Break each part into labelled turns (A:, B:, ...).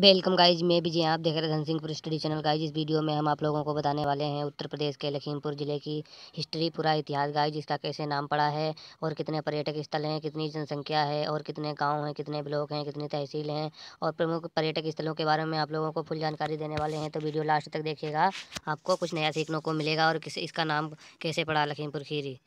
A: welcome guys मैं भी जी आप देख रहे हैं धनसिंहपुर स्टडी चैनल गाइज इस वीडियो में हम आप लोगों को बताने वाले हैं उत्तर प्रदेश के लखीमपुर ज़िले की हिस्ट्री पूरा इतिहास गाइज इसका कैसे नाम पड़ा है और कितने पर्यटक स्थल हैं कितनी जनसंख्या है और कितने गांव हैं कितने ब्लॉक हैं कितनी तहसील हैं और प्रमुख पर्यटक स्थलों के बारे में आप लोगों को फुल जानकारी देने वाले हैं तो वीडियो लास्ट तक देखिएगा आपको कुछ नया सीखने को मिलेगा और किस इसका नाम कैसे पड़ा लखीमपुर खीरी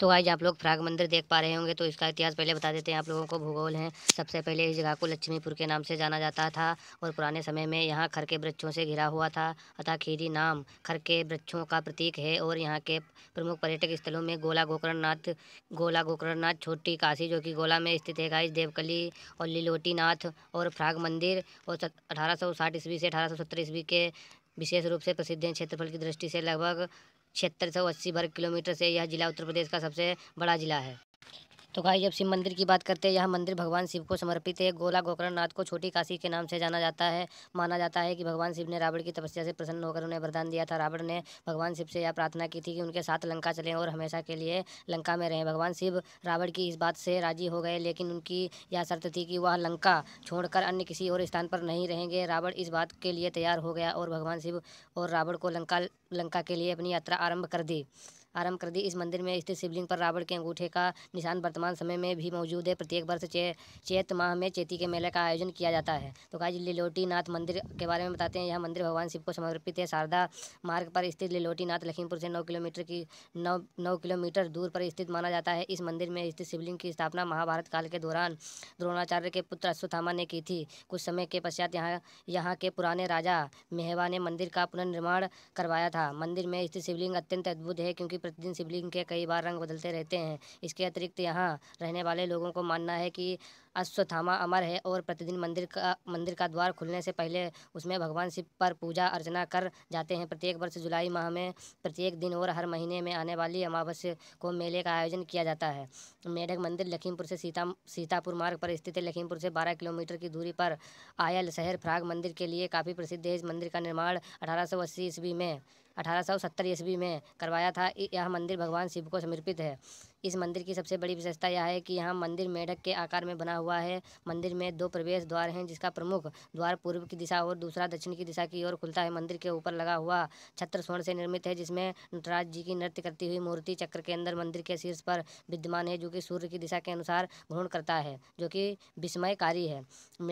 A: तो आज आप लोग फ्राग मंदिर देख पा रहे होंगे तो इसका इतिहास पहले बता देते हैं आप लोगों को भूगोल है सबसे पहले इस जगह को लक्ष्मीपुर के नाम से जाना जाता था और पुराने समय में यहाँ खर के वृक्षों से घिरा हुआ था अतः खीरी नाम खर के वृक्षों का प्रतीक है और यहाँ के प्रमुख पर्यटक स्थलों में गोला नाथ गोला नाथ छोटी काशी जो कि गोला में स्थित है गाइस देवकली और नाथ और फ्राग मंदिर और अठारह ईस्वी से अठारह ईस्वी के विशेष रूप से प्रसिद्ध हैं क्षेत्रफल की दृष्टि से लगभग छिहत्तर सौ अस्सी वर्ग किलोमीटर से यह ज़िला उत्तर प्रदेश का सबसे बड़ा ज़िला है तो भाई जब शिव मंदिर की बात करते हैं यह मंदिर भगवान शिव को समर्पित है गोला गोकर्ण नाथ को छोटी काशी के नाम से जाना जाता है माना जाता है कि भगवान शिव ने रावण की तपस्या से प्रसन्न होकर उन्हें वरदान दिया था रावण ने भगवान शिव से यह प्रार्थना की थी कि उनके साथ लंका चलें और हमेशा के लिए लंका में रहें भगवान शिव रावण की इस बात से राजी हो गए लेकिन उनकी यह शर्त थी कि वह लंका छोड़कर अन्य किसी और स्थान पर नहीं रहेंगे रावण इस बात के लिए तैयार हो गया और भगवान शिव और रावण को लंका लंका के लिए अपनी यात्रा आरम्भ कर दी आरंभ कर दी इस मंदिर में स्थित शिवलिंग पर रावण के अंगूठे का निशान वर्तमान समय में भी मौजूद है प्रत्येक वर्ष चे, चेत माह में चेती के मेले का आयोजन किया जाता है तो गाय लिलोटीनाथ मंदिर के बारे में बताते हैं यह मंदिर भगवान शिव को समर्पित है शारदा मार्ग पर स्थित लिलोटीनाथ लखीमपुर से नौ किलोमीटर की नौ नौ किलोमीटर दूर पर स्थित माना जाता है इस मंदिर में स्थित शिवलिंग की स्थापना महाभारत काल के दौरान द्रोणाचार्य के पुत्र अश्वत्थामा ने की थी कुछ समय के पश्चात यहाँ यहाँ के पुराने राजा मेहवा ने मंदिर का पुनर्निर्माण करवाया था मंदिर में स्थित शिवलिंग अत्यंत अद्भुत है क्योंकि प्रतिदिन शिवलिंग के कई बार रंग बदलते रहते हैं इसके अतिरिक्त यहाँ रहने वाले लोगों को मानना है कि अश्वत्थामा अमर है और प्रतिदिन मंदिर का मंदिर का द्वार खुलने से पहले उसमें भगवान शिव पर पूजा अर्चना कर जाते हैं प्रत्येक वर्ष जुलाई माह में प्रत्येक दिन और हर महीने में आने वाली अमावस्या को मेले का आयोजन किया जाता है मेढक मंदिर लखीमपुर से सीता सीतापुर मार्ग पर स्थित है लखीमपुर से बारह किलोमीटर की दूरी पर आयल शहर फ्राग मंदिर के लिए काफ़ी प्रसिद्ध है इस मंदिर का निर्माण अठारह सौ ईस्वी में अठारह सौ सत्तर ईस्वी में करवाया था यह मंदिर भगवान शिव को समर्पित है इस मंदिर की सबसे बड़ी विशेषता यह है कि यहाँ मंदिर मेढक के आकार में बना हुआ है मंदिर में दो प्रवेश द्वार हैं जिसका प्रमुख द्वार पूर्व की दिशा और दूसरा दक्षिण की दिशा की ओर खुलता है मंदिर के ऊपर लगा हुआ छत्र स्वर्ण से निर्मित है जिसमें नटराज जी की नृत्य करती हुई मूर्ति चक्र के अंदर मंदिर के शीर्ष पर विद्यमान है जो कि सूर्य की दिशा के अनुसार घूर्ण करता है जो कि विस्मयकारी है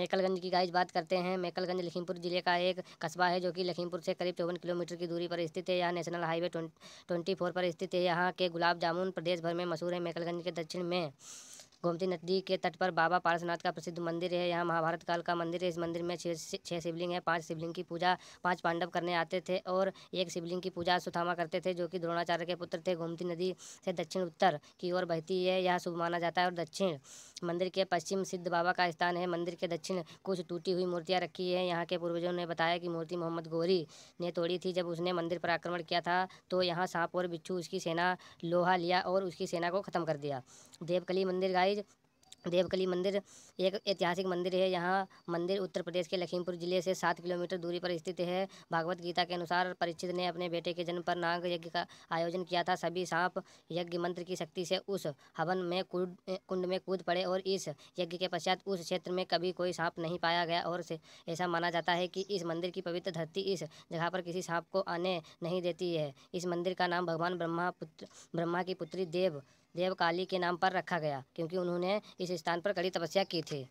A: मेकलगंज की गाइज बात करते हैं मेकलगंज लखीमपुर जिले का एक कस्बा है जो कि लखीमपुर से करीब चौवन किलोमीटर की दूरी पर स्थित है यहाँ नेशनल हाईवे ट्वेंटी फोर पर स्थित है यहाँ के गुलाब जामुन प्रदेश भर में मशहूर है मेकलगंज के दक्षिण में गोमती नदी के तट पर बाबा पारसनाथ का प्रसिद्ध मंदिर है यहाँ महाभारत काल का मंदिर है इस मंदिर में छः छः शिवलिंग है पांच शिवलिंग की पूजा पांच पांडव करने आते थे और एक शिवलिंग की पूजा सुथामा करते थे जो कि द्रोणाचार्य के पुत्र थे गोमती नदी से दक्षिण उत्तर की ओर बहती है यह शुभ माना जाता है और दक्षिण मंदिर के पश्चिम सिद्ध बाबा का स्थान है मंदिर के दक्षिण कुछ टूटी हुई मूर्तियां रखी है यहाँ के पूर्वजों ने बताया कि मूर्ति मोहम्मद गोरी ने तोड़ी थी जब उसने मंदिर पर आक्रमण किया था तो यहाँ सांप और बिच्छू उसकी सेना लोहा लिया और उसकी सेना को ख़त्म कर दिया देवकली मंदिर गाइज देवकली मंदिर एक ऐतिहासिक मंदिर है यहाँ मंदिर उत्तर प्रदेश के लखीमपुर जिले से सात किलोमीटर दूरी पर स्थित है भागवत गीता के अनुसार परिचित ने अपने बेटे के जन्म पर नाग यज्ञ का आयोजन किया था सभी सांप यज्ञ मंत्र की शक्ति से उस हवन में कुंड कुंड में कूद पड़े और इस यज्ञ के पश्चात उस क्षेत्र में कभी कोई सांप नहीं पाया गया और ऐसा माना जाता है कि इस मंदिर की पवित्र धरती इस जगह पर किसी सांप को आने नहीं देती है इस मंदिर का नाम भगवान ब्रह्मा पुत्र ब्रह्मा की पुत्री देव देवकाली के नाम पर रखा गया क्योंकि उन्होंने इस स्थान पर कड़ी तपस्या की थी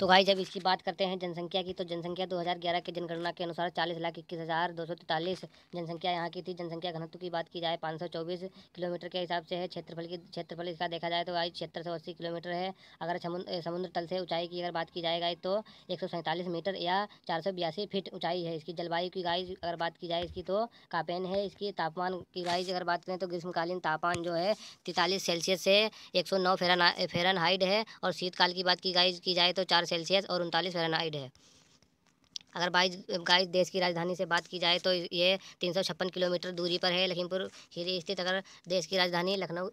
A: तो भाई जब इसकी बात करते हैं जनसंख्या की तो जनसंख्या 2011 के जनगणना के अनुसार चालीस लाख इक्कीस हज़ार दो सौ तैंतालीस जनसंख्या यहाँ की थी जनसंख्या घनत्व की बात की जाए पाँच सौ चौबीस किलोमीटर के हिसाब से है क्षेत्रफल की क्षेत्रफल इसका देखा जाए तो भाई क्षेत्र सौ अस्सी किलोमीटर है अगर समुद्र तल से ऊंचाई की अगर बात की जाए तो एक सौ सैंतालीस मीटर या चार सौ बयासी फीट ऊंचाई है इसकी जलवायु की गाय अगर बात की जाए इसकी तो कापेन है इसकी तापमान की गाय अगर बात करें तो ग्रीष्मकालीन तापमान जो है तैंतालीस सेल्सियस से एक सौ नौ फेरन फेरन हाइड है और शीतकाल की बात की गाई की जाए तो चार सेल्सियस और उनतालीस फ़ारेनहाइट है अगर बाईस गाइस देश की राजधानी से बात की जाए तो ये तीन सौ छप्पन किलोमीटर दूरी पर है लखीमपुर खीरी स्थित अगर देश की राजधानी लखनऊ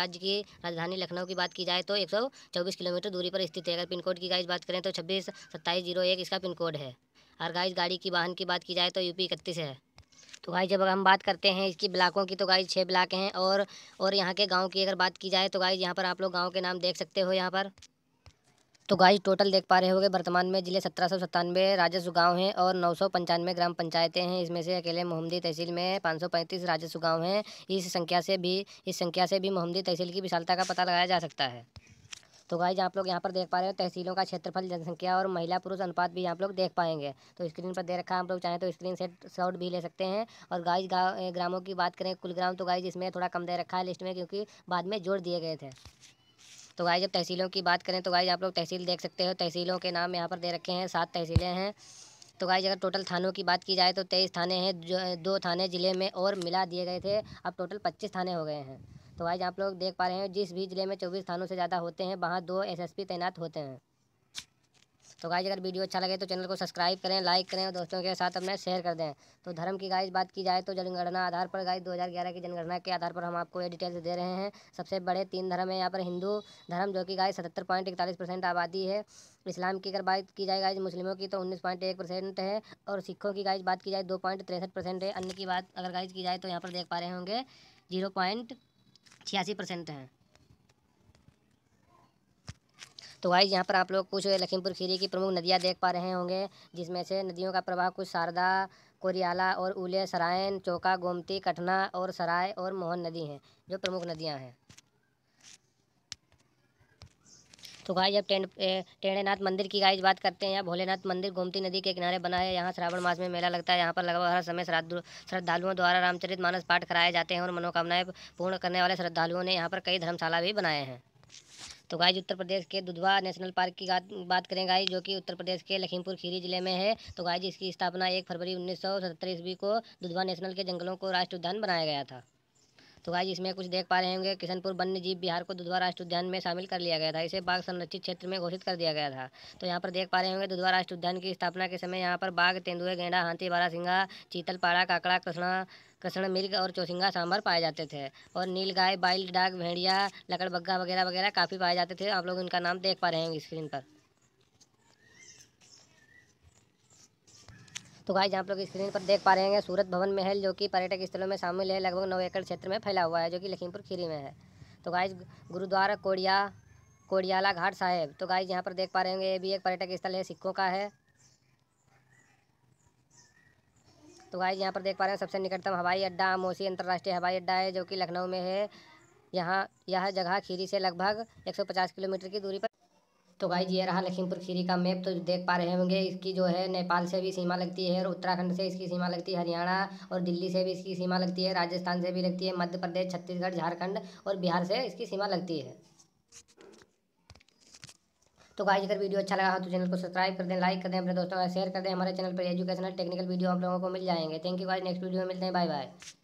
A: राज्य की राजधानी लखनऊ की बात की जाए तो एक सौ चौबीस किलोमीटर दूरी पर स्थित है अगर पिन कोड की गाइस बात करें तो छब्बीस सत्ताईस जीरो एक इसका पिन कोड है और गाइस गाड़ी की वाहन की बात की जाए तो यूपी इकतीस है तो गाइस जब हम बात करते हैं इसकी ब्लाकों की तो गाइस छः ब्लाक हैं और और यहाँ के गाँव की अगर बात की जाए तो गाइस यहाँ पर आप लोग गाँव के नाम देख सकते हो यहाँ पर तो गाइस टोटल देख पा रहे होंगे वर्तमान में जिले सत्रह सौ सत्तानवे राजस्व गाँव हैं और नौ सौ पंचानवे ग्राम पंचायतें हैं इसमें से अकेले मोहम्मदी तहसील में पाँच सौ पैंतीस राजस्व गाँव हैं इस संख्या से भी इस संख्या से भी मोहम्मदी तहसील की विशालता का पता लगाया जा सकता है तो गाइज आप लोग यहाँ पर देख पा रहे हो तहसीलों का क्षेत्रफल जनसंख्या और महिला पुरुष अनुपात भी आप लोग देख पाएंगे तो स्क्रीन पर दे रखा है आप लोग चाहें तो स्क्रीन सेट शॉट भी ले सकते हैं और गाइज गाँव ग्रामों की बात करें कुल ग्राम तो गाइज इसमें थोड़ा कम दे रखा है लिस्ट में क्योंकि बाद में जोड़ दिए गए थे तो गाय जब तहसीलों की बात करें तो गाय आप लोग तहसील देख सकते हो तहसीलों के नाम यहाँ पर दे रखे हैं सात तहसीलें हैं तो गाय अगर टोटल थानों की बात की जाए तो तेईस थाने हैं जो दो थाने ज़िले में और मिला दिए गए थे अब टोटल पच्चीस थाने हो गए हैं तो गाइज आप लोग देख पा रहे हैं जिस भी ज़िले में चौबीस थानों से ज़्यादा होते हैं वहाँ दो एसएसपी तैनात होते हैं तो गाइज अगर वीडियो अच्छा लगे तो चैनल को सब्सक्राइब करें लाइक करें और दोस्तों के साथ अपने शेयर कर दें तो धर्म की गाइज बात की जाए तो जनगणना आधार पर गाइज 2011 की जनगणना के आधार पर हम आपको ये डिटेल्स दे रहे हैं सबसे बड़े तीन धर्म है यहाँ पर हिंदू धर्म जो कि गाइज सतर पॉइंट इकतालीस परसेंट आबादी है इस्लाम की अगर बात की जाए गाइज मुस्लिमों की तो उन्नीस पॉइंट एक परसेंट है और सिखों की गाइज बात की जाए दो पॉइंट तिरसठ परसेंट है अन्य की बात अगर गाइज की जाए तो यहाँ पर देख पा रहे होंगे जीरो पॉइंट छियासी परसेंट हैं तो भाई यहाँ पर आप लोग कुछ लखीमपुर खीरी की प्रमुख नदियाँ देख पा रहे होंगे जिसमें से नदियों का प्रवाह कुछ शारदा कोरियाला और उले सरायन चौका गोमती कटना और सराय और मोहन नदी हैं जो प्रमुख नदियाँ हैं तो भाई जब टेंड टेढ़ेनाथ मंदिर की गाइज बात करते हैं यहाँ भोलेनाथ मंदिर गोमती नदी के किनारे बना है यहाँ श्रावण मास में मेला लगता है यहाँ पर लगभग हर समय श्रद्धालुओं द्वारा रामचरित मानस पाठ कराए जाते हैं और मनोकामनाएं पूर्ण करने वाले श्रद्धालुओं ने यहाँ पर कई धर्मशाला भी बनाए हैं तो गाइज उत्तर प्रदेश के दुधवा नेशनल पार्क की बात करें गाइज जो कि उत्तर प्रदेश के लखीमपुर खीरी जिले में है तो गाइज इसकी स्थापना एक फरवरी उन्नीस सौ ईस्वी को दुधवा नेशनल के जंगलों को राष्ट्रीय उद्यान बनाया गया था तो गाइज इसमें कुछ देख पा रहे होंगे किशनपुर वन्य जीव बिहार को दुधवा राष्ट्र उद्यान में शामिल कर लिया गया था इसे बाघ संरक्षित क्षेत्र में घोषित कर दिया गया था तो यहाँ पर देख पा रहे होंगे दुधवा राष्ट्र उद्यान की स्थापना के समय यहाँ पर बाघ तेंदुए गेंडा हाथी बारासिंगा चीतलपाड़ा काकड़ा कृष्णा कृष्ण मिर्ग और चौसिंगा सांभर पाए जाते थे और नील गाय बाइल डाग भेड़िया लकड़बग्गा वगैरह वगैरह काफ़ी पाए जाते थे आप लोग इनका नाम देख पा रहे होंगे स्क्रीन पर तो गाइज आप लोग स्क्रीन पर देख पा रहे हैं सूरत भवन महल जो कि पर्यटक स्थलों में शामिल है लगभग नौ एकड़ क्षेत्र में फैला हुआ है जो कि लखीमपुर खीरी में है तो गाइज गुरुद्वारा कोड़िया कोड़ियाला घाट साहेब तो गाइज यहाँ पर देख पा रहे होंगे ये भी एक पर्यटक स्थल है सिक्कों का है तो गाइज यहाँ पर देख पा रहे हैं सबसे निकटतम हवाई अड्डा मोसी अंतर्राष्ट्रीय हवाई अड्डा है जो कि लखनऊ में है यहाँ यह जगह खीरी से लगभग 150 किलोमीटर की दूरी पर तो गाइज ये रहा लखीमपुर खीरी का मैप तो देख पा रहे होंगे इसकी जो है नेपाल से भी सीमा लगती है और उत्तराखंड से इसकी सीमा लगती है हरियाणा और दिल्ली से भी इसकी सीमा लगती है राजस्थान से भी लगती है मध्य प्रदेश छत्तीसगढ़ झारखंड और बिहार से इसकी सीमा लगती है तो गाइज अगर वीडियो अच्छा लगा हो तो चैनल को सब्सक्राइब कर दें लाइक कर दें अपने दोस्तों का शेयर कर दें हमारे चैनल पर एजुकेशनल टेक्निकल वीडियो आप लोगों को मिल जाएंगे thank you guys next video में मिलते हैं बाय बाय